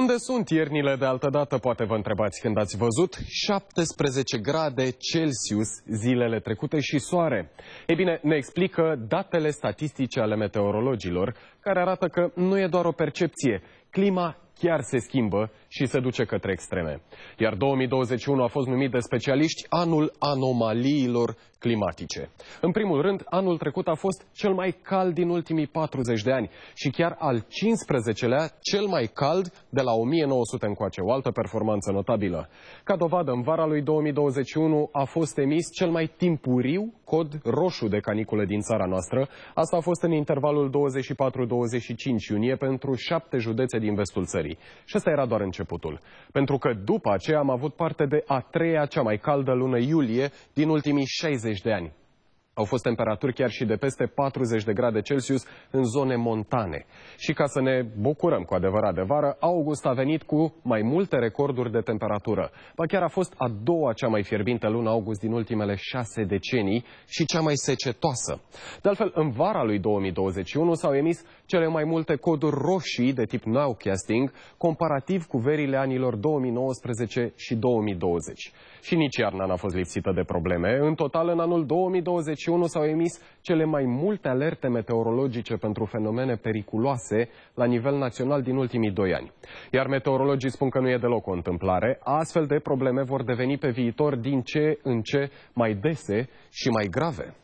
Unde sunt iernile de altădată, poate vă întrebați când ați văzut 17 grade Celsius zilele trecute și soare. Ei bine, ne explică datele statistice ale meteorologilor, care arată că nu e doar o percepție. Clima chiar se schimbă și se duce către extreme. Iar 2021 a fost numit de specialiști anul anomaliilor climatice. În primul rând, anul trecut a fost cel mai cald din ultimii 40 de ani și chiar al 15-lea cel mai cald de la 1900 încoace, o altă performanță notabilă. Ca dovadă, în vara lui 2021 a fost emis cel mai timpuriu cod roșu de caniculă din țara noastră. Asta a fost în intervalul 24-25 iunie pentru șapte județe din vestul țării. Și asta era doar începutul. Pentru că după aceea am avut parte de a treia, cea mai caldă lună iulie din ultimii 60 de ani. Au fost temperaturi chiar și de peste 40 de grade Celsius în zone montane. Și ca să ne bucurăm cu adevărat de vară, august a venit cu mai multe recorduri de temperatură. Ba chiar a fost a doua cea mai fierbinte lună august din ultimele șase decenii și cea mai secetoasă. De altfel, în vara lui 2021 s-au emis cele mai multe coduri roșii de tip nowcasting, comparativ cu verile anilor 2019 și 2020. Și nici iarna n-a fost lipsită de probleme. În total, în anul 2020 2021 s-au emis cele mai multe alerte meteorologice pentru fenomene periculoase la nivel național din ultimii doi ani. Iar meteorologii spun că nu e deloc o întâmplare. Astfel de probleme vor deveni pe viitor din ce în ce mai dese și mai grave.